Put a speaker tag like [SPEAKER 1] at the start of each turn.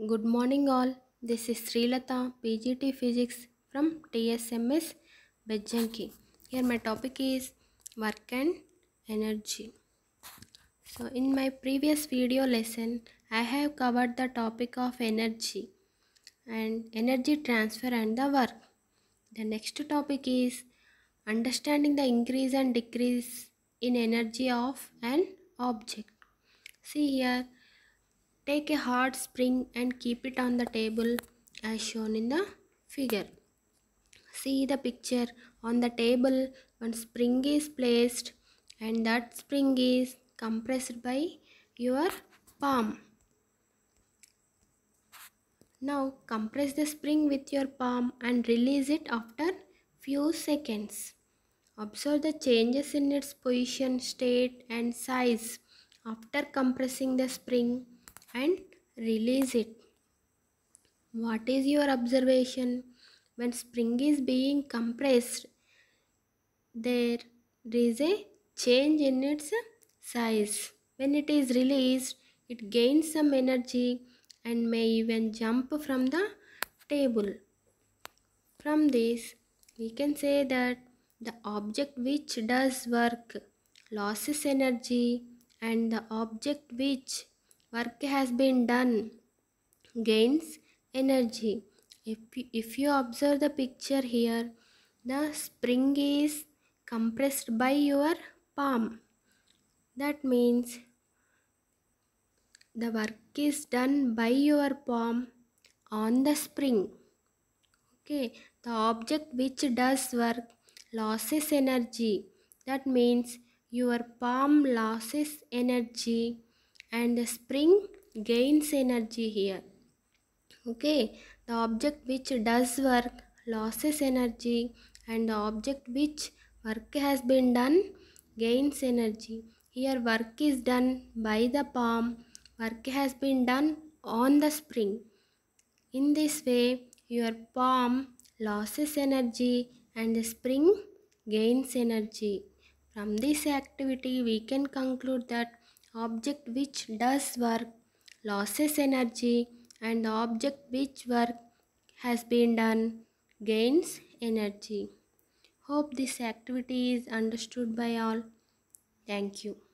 [SPEAKER 1] Good morning all. This is Srilata PGT Physics from TSMS Bejanki. Here my topic is work and energy. So in my previous video lesson I have covered the topic of energy and energy transfer and the work. The next topic is understanding the increase and decrease in energy of an object. See here Take a hard spring and keep it on the table as shown in the figure. See the picture on the table one spring is placed and that spring is compressed by your palm. Now compress the spring with your palm and release it after few seconds. Observe the changes in its position, state and size after compressing the spring and release it. What is your observation? When spring is being compressed, there is a change in its size. When it is released, it gains some energy and may even jump from the table. From this, we can say that the object which does work loses energy and the object which work has been done gains energy. If, if you observe the picture here, the spring is compressed by your palm. That means the work is done by your palm on the spring. Okay, the object which does work loses energy. That means your palm loses energy and the spring gains energy here okay the object which does work loses energy and the object which work has been done gains energy here work is done by the palm work has been done on the spring in this way your palm loses energy and the spring gains energy from this activity we can conclude that object which does work loses energy and the object which work has been done gains energy. Hope this activity is understood by all. Thank you.